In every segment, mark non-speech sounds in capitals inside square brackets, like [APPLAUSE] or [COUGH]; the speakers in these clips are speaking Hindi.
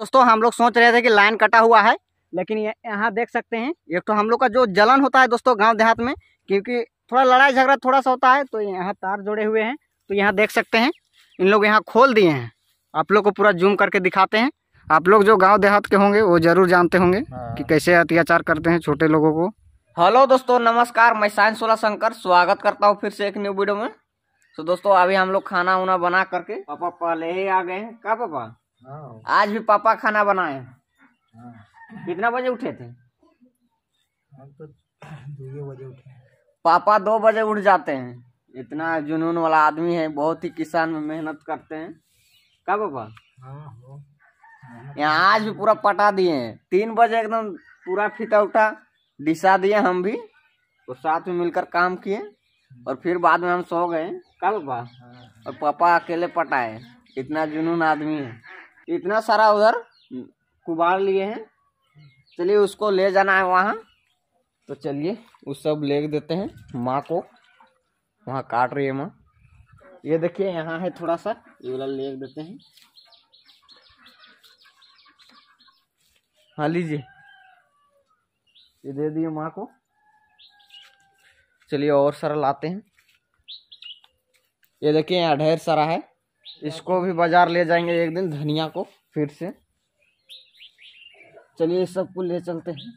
दोस्तों हम लोग सोच रहे थे कि लाइन कटा हुआ है लेकिन यहाँ देख सकते हैं एक तो हम लोग का जो जलन होता है दोस्तों गाँव देहात में क्योंकि थोड़ा लड़ाई झगड़ा थोड़ा सा होता है तो यहाँ तार जोड़े हुए हैं तो यहाँ देख सकते हैं इन लोग यहाँ खोल दिए हैं आप लोग को पूरा जूम करके दिखाते हैं आप लोग जो गांव देहात के होंगे वो जरूर जानते होंगे हाँ। कि कैसे अत्याचार करते हैं छोटे लोगों को हेलो दोस्तों नमस्कार मैं साइंस सोला शंकर स्वागत करता हूँ फिर से एक न्यू वीडियो में तो दोस्तों अभी हम लोग खाना उना बना करके पापा पहले ही आ गए हैं क्या पापा हाँ। आज भी पापा खाना बनाए हाँ। कितना बजे उठे थे तो पापा दो बजे उठ जाते हैं इतना जुनून वाला आदमी है बहुत ही किसान में मेहनत करते हैं क्या पापा हाँ, यहाँ आज भी पूरा पटा दिए हैं तीन बजे एकदम पूरा फीता उठा डिसा दिए हम भी और साथ में मिलकर काम किए और फिर बाद में हम सो गए क्या पापा और पापा अकेले पटाए इतना जुनून आदमी है इतना सारा उधर कुबार लिए हैं चलिए उसको ले जाना है वहाँ तो चलिए उस सब ले देते हैं माँ को वहाँ काट रही है माँ ये देखिए यहाँ है थोड़ा सा ये वाला ले देते हैं हाँ लीजिए ये दे दिए माँ को चलिए और सारा लाते हैं ये देखिए यहाँ ढेर सारा है इसको भी बाजार ले जाएंगे एक दिन धनिया को फिर से चलिए सबको ले चलते हैं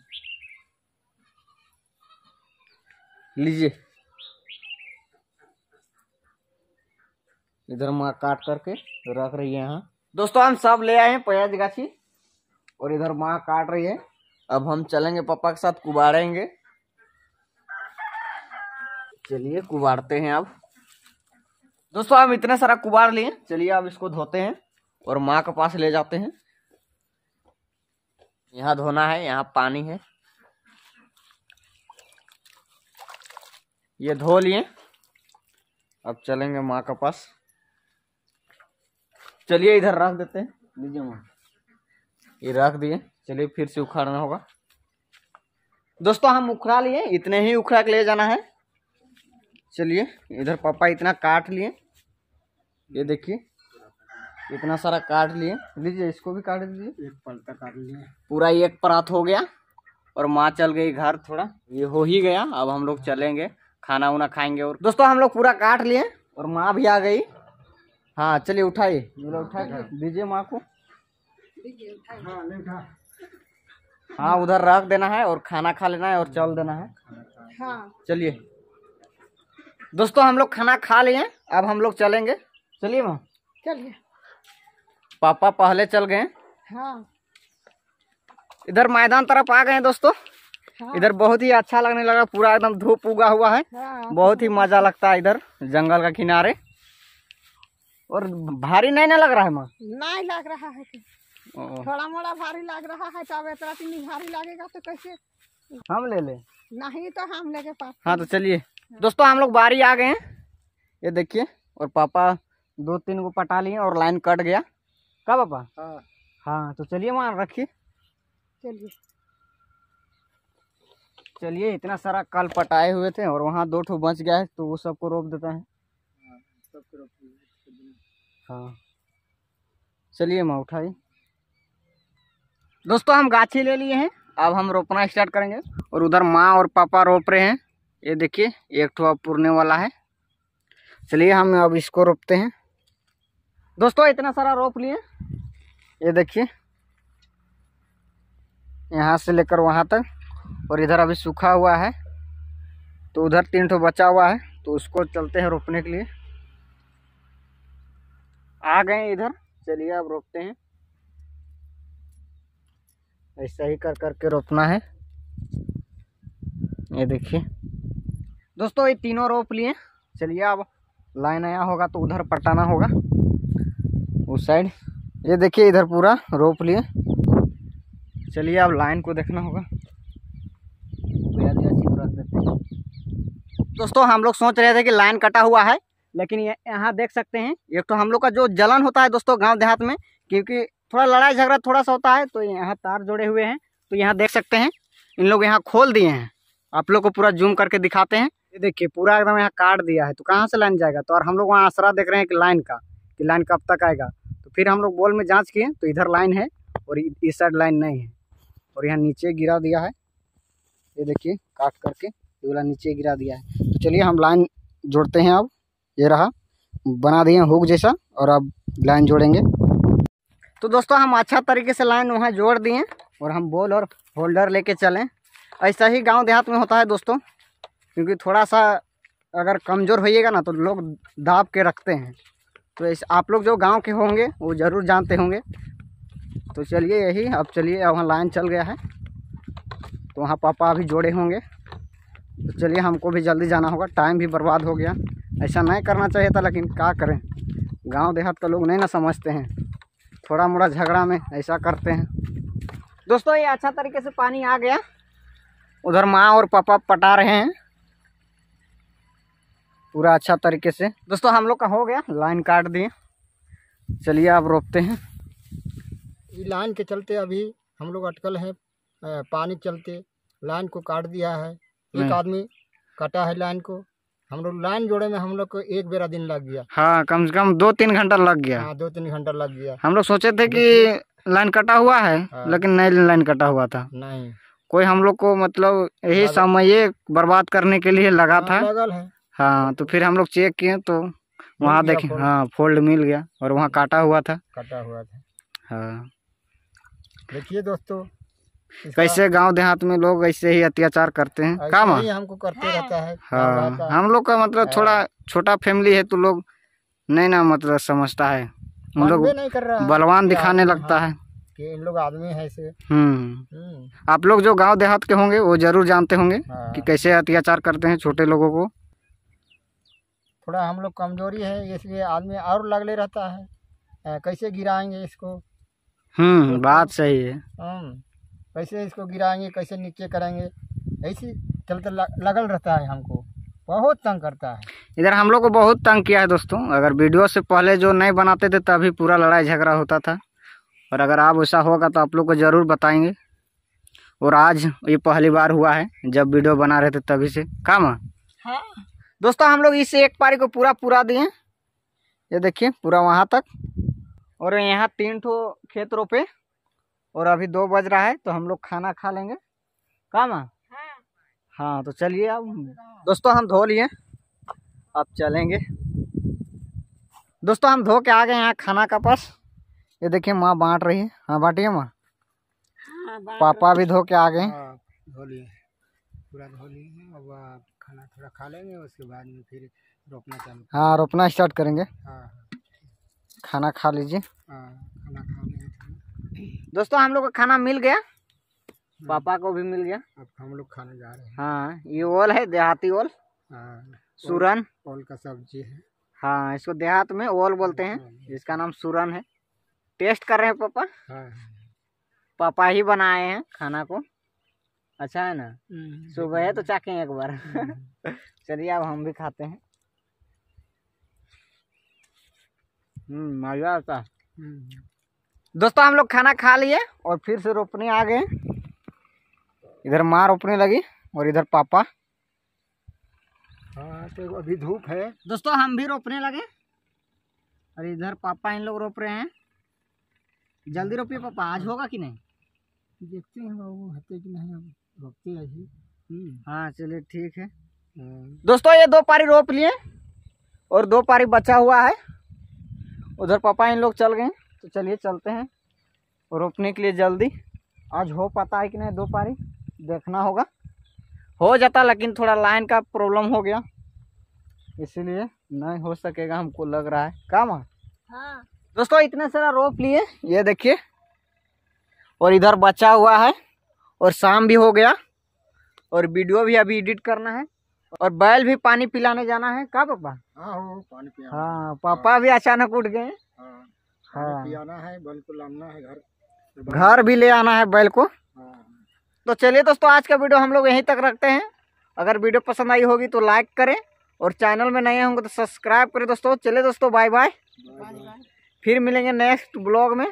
लीजिए इधर माँ काट करके रख रही है यहाँ दोस्तों हम सब ले आए हैं प्याज गाछी और इधर माँ काट रही है अब हम चलेंगे पापा के साथ कुबाड़ेंगे चलिए कुबाड़ते हैं अब दोस्तों हम इतने सारा कुबार लिए चलिए अब इसको धोते हैं और माँ के पास ले जाते हैं यहाँ धोना है यहाँ पानी है ये धो लिए अब चलेंगे माँ के पास चलिए इधर रख देते हैं लीजिए माँ ये रख दिए चलिए फिर से उखाड़ना होगा दोस्तों हम उखड़ा लिए इतने ही उखड़ा के ले जाना है चलिए इधर पापा इतना काट लिए ये देखिए इतना सारा काट लिए लीजिए इसको भी काट दीजिए एक पलता काट लिए पूरा एक परात हो गया और माँ चल गई घर थोड़ा ये हो ही गया अब हम लोग चलेंगे खाना उना खाएंगे और दोस्तों हम लोग पूरा काट लिए और माँ भी आ गई हाँ चलिए उठाइए मेरा उठा दीजिए माँ को हाँ, हाँ उधर रख देना है और खाना खा लेना है और चल देना है हाँ। चलिए दोस्तों हम लोग खाना खा लिए अब हम लोग चलेंगे चलिए माँ चलिए पापा पहले चल गए हाँ इधर मैदान तरफ आ गए हैं दोस्तों हाँ। इधर बहुत ही अच्छा लगने लगा पूरा एकदम धूप उगा हुआ है हाँ। बहुत ही मजा लगता है इधर जंगल का किनारे और भारी नहीं ना लग रहा है माँ नहीं लग रहा है थोड़ा मोड़ा भारी लग रहा है तब भारी लगेगा तो कैसे हम ले ले नहीं तो हम लेके पास हाँ तो चलिए हाँ। दोस्तों हम लोग बारी आ गए हैं ये देखिए और पापा दो तीन को पटा लिए और लाइन कट गया का पापा हाँ हाँ तो चलिए वहाँ रखिए चलिए चलिए इतना सारा कल पटाए हुए थे और वहाँ दो ठो बच गया है तो वो सबको रोप देता है हाँ, हाँ चलिए माँ उठाइए दोस्तों हम गाछी ले लिए हैं अब हम रोपना स्टार्ट करेंगे और उधर माँ और पापा रोप रहे हैं ये देखिए एक ठो अब पुरने वाला है चलिए हम अब इसको रोपते हैं दोस्तों इतना सारा रोप लिए ये देखिए यहाँ से लेकर वहाँ तक और इधर अभी सूखा हुआ है तो उधर तीन ठो बचा हुआ है तो उसको चलते हैं रोपने के लिए आ गए इधर चलिए अब रोपते हैं ऐसा ही कर करके रोपना है ये देखिए दोस्तों ये तीनों रोप लिए चलिए अब लाइन आया होगा तो उधर पटाना होगा उस साइड ये देखिए इधर पूरा रोप लिए चलिए अब लाइन को देखना होगा तो दोस्तों हम लोग सोच रहे थे कि लाइन कटा हुआ है लेकिन ये यहाँ देख सकते हैं एक तो हम लोग का जो जलन होता है दोस्तों गांव देहात में क्योंकि थोड़ा लड़ाई झगड़ा थोड़ा सा होता है तो यहाँ तार जोड़े हुए हैं तो यहाँ देख सकते हैं इन लोग यहाँ खोल दिए हैं आप लोग को पूरा जूम करके दिखाते हैं ये देखिए पूरा एकदम यहाँ काट दिया है तो कहाँ से लाइन जाएगा तो और हम लोग वहाँ आसरा देख रहे हैं कि लाइन का कि लाइन कब तक आएगा तो फिर हम लोग बॉल में जाँच किए तो इधर लाइन है और इस साइड लाइन नहीं है और यहाँ नीचे गिरा दिया है ये देखिए काट करके ये वाला नीचे गिरा दिया है तो चलिए हम लाइन जोड़ते हैं अब ये रहा बना दिए हुक जैसा और अब लाइन जोड़ेंगे तो दोस्तों हम अच्छा तरीके से लाइन वहाँ जोड़ दिए और हम बॉल और होल्डर लेके चलें ऐसा ही गांव देहात में होता है दोस्तों क्योंकि थोड़ा सा अगर कमज़ोर होइएगा ना तो लोग दाब के रखते हैं तो इस आप लोग जो गांव के होंगे वो ज़रूर जानते होंगे तो चलिए यही अब चलिए अब वहाँ लाइन चल गया है तो वहाँ पापा अभी जोड़े होंगे तो चलिए हमको भी जल्दी जाना होगा टाइम भी बर्बाद हो गया ऐसा नहीं करना चाहिए था लेकिन क्या करें गांव देहात का लोग नहीं ना समझते हैं थोड़ा मोड़ा झगड़ा में ऐसा करते हैं दोस्तों ये अच्छा तरीके से पानी आ गया उधर माँ और पापा पटा रहे हैं पूरा अच्छा तरीके से दोस्तों हम लोग का हो गया लाइन काट दिए चलिए आप रोपते हैं ये लाइन के चलते अभी हम लोग अटकल हैं पानी चलते लाइन को काट दिया है एक आदमी काटा है लाइन को हम लोग लाइन जोड़े में हम लोग को एक बेरा दिन लग गया हाँ कम से कम दो तीन घंटा लग गया हाँ दो तीन घंटा लग गया हम लोग सोचे थे कि लाइन कटा हुआ है हाँ। लेकिन नहीं लाइन कटा हुआ था नहीं कोई हम लोग को मतलब यही समय बर्बाद करने के लिए लगा हाँ, था लगल है हाँ तो फिर हम लोग चेक किए तो वहाँ देखे हाँ फोल्ड मिल गया और वहाँ काटा हुआ था काटा हुआ था हाँ देखिए दोस्तों कैसे गांव देहात में लोग ऐसे ही अत्याचार करते हैं काम हमको करते रहता है हाँ हम लोग का मतलब हाँ। थोड़ा छोटा फैमिली है तो लोग नहीं ना मतलब समझता है हम लोग बलवान दिखाने लगता है हाँ, कि इन लोग आदमी है ऐसे हम्म।, हम्म आप लोग जो गांव देहात के होंगे वो जरूर जानते होंगे हाँ। कि कैसे अत्याचार करते हैं छोटे लोगों को थोड़ा हम लोग कमज़ोरी है इसलिए आदमी और लगले रहता है आ, कैसे गिराएंगे इसको हम्म तो बात सही है हम्म, कैसे इसको गिराएंगे कैसे नीचे करेंगे ऐसी चलते लगल रहता है हमको बहुत तंग करता है इधर हम लोग को बहुत तंग किया है दोस्तों अगर वीडियो से पहले जो नहीं बनाते थे तभी पूरा लड़ाई झगड़ा होता था और अगर आप ऐसा होगा तो आप लोग को ज़रूर बताएंगे और आज ये पहली बार हुआ है जब वीडियो बना रहे थे तभी से काम हाँ दोस्तों हम लोग इस एक पारी को पूरा पूरा दिए ये देखिए पूरा वहाँ तक और यहाँ तीन ठो खेत रोपे और अभी दो बज रहा है तो हम लोग खाना खा लेंगे कहा माँ हाँ।, हाँ तो चलिए अब दोस्तों हम धो लिए अब चलेंगे दोस्तों हम धो के आ गए यहाँ खाना का पास ये देखिए माँ बांट रही है हाँ बांटिए माँ हाँ, पापा भी धो के आ गए हाँ, धो लिए पूरा धो लिए अब रखा लेंगे उसके बाद में फिर रोपना चालू हाँ रोपना स्टार्ट करेंगे हाँ खाना खा लीजिए हाँ, खाना खा लेंगे दोस्तों हम लोग का खाना मिल गया हाँ। पापा को भी मिल गया अब हम लोग खाने जा रहे हैं हाँ ये ओल है देहाती ओल हाँ सुरन ओल का सब्जी है हाँ इसको देहात में ओल बोलते हैं हाँ। जिसका नाम सुरन है टेस्ट कर रहे हैं पापा हाँ। पापा ही बनाए हैं खाना को अच्छा है ना हम्म, सुबह है तो चाखें एक बार हम्म। [LAUGHS] चलिए अब हम भी खाते हैं मजा हम्म, आता दोस्तों हम लोग खाना खा लिए और फिर से रोपने आ गए इधर माँ रोपने लगी और इधर पापा हाँ तो अभी धूप है दोस्तों हम भी रोपने लगे और इधर पापा इन लोग रोप रहे हैं जल्दी रोपिए पापा आज होगा कि नहीं देखते हैं वो होते कि नहीं अब हम्म। हाँ चलिए ठीक है हाँ। दोस्तों ये दो पारी रोप लिए और दो पारी बचा हुआ है उधर पापा इन लोग चल गए तो चलिए चलते हैं रोपने के लिए जल्दी आज हो पाता है कि नहीं दो पारी देखना होगा हो जाता लेकिन थोड़ा लाइन का प्रॉब्लम हो गया इसीलिए नहीं हो सकेगा हमको लग रहा है काम हाँ दोस्तों इतना सारा रोप लिए ये देखिए और इधर बचा हुआ है और शाम भी हो गया और वीडियो भी अभी एडिट करना है और बैल भी पानी पिलाने जाना है कहा पापा हाँ, हाँ पापा भी अचानक उठ गए हाँ, हाँ। घर भी ले आना है बैल को तो चलिए दोस्तों आज का वीडियो हम लोग यहीं तक रखते हैं अगर वीडियो पसंद आई होगी तो लाइक करें और चैनल में नए होंगे तो सब्सक्राइब करें दोस्तों चले दोस्तों बाय बाय फिर मिलेंगे नेक्स्ट ब्लॉग में